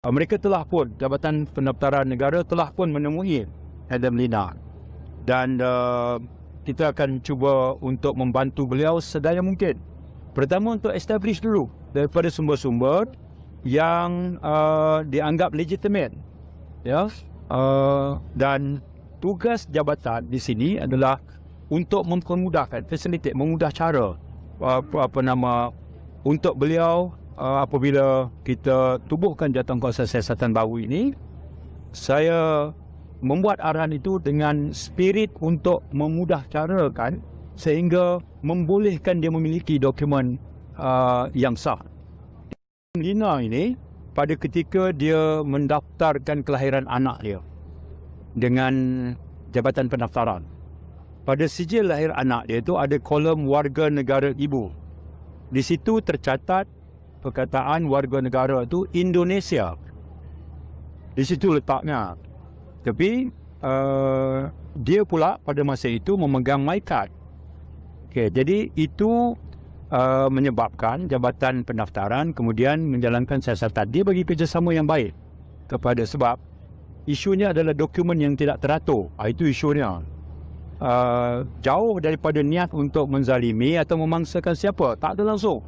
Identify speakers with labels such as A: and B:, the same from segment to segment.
A: Ah, mereka telah pun Jabatan Pendaftaran Negara telah pun menemui Adam Lina dan uh, kita akan cuba untuk membantu beliau sedaya mungkin. Pertama untuk establish dulu daripada sumber-sumber yang uh, dianggap legitimate. Ya. Uh, dan tugas jabatan di sini adalah untuk mempermudahkan, facilitate, memudah cara apa apa nama untuk beliau uh, apabila kita tubuhkan jantung kuasa siasatan baru ini saya membuat arahan itu dengan spirit untuk memudah carakan sehingga membolehkan dia memiliki dokumen uh, yang sah. Lina ini pada ketika dia mendaftarkan kelahiran anak dia dengan Jabatan Pendaftaran. Pada sijil lahir anak dia itu ada kolom warga negara ibu. Di situ tercatat perkataan warga negara itu Indonesia. Di situ letaknya. Tapi uh, dia pula pada masa itu memegang maikat. Okay, jadi itu uh, menyebabkan Jabatan Pendaftaran kemudian menjalankan siasatan. Dia bagi kerjasama yang baik kepada sebab isunya adalah dokumen yang tidak teratur. Ah, itu isunya. Uh, jauh daripada niat untuk menzalimi atau memangsakan siapa.
B: Tak ada langsung.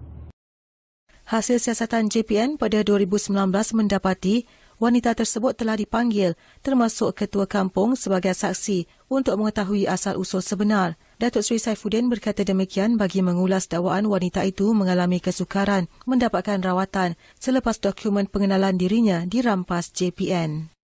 B: Hasil siasatan JPN pada 2019 mendapati wanita tersebut telah dipanggil termasuk ketua kampung sebagai saksi untuk mengetahui asal usul sebenar. Datuk Seri Saifuddin berkata demikian bagi mengulas dakwaan wanita itu mengalami kesukaran mendapatkan rawatan selepas dokumen pengenalan dirinya dirampas JPN.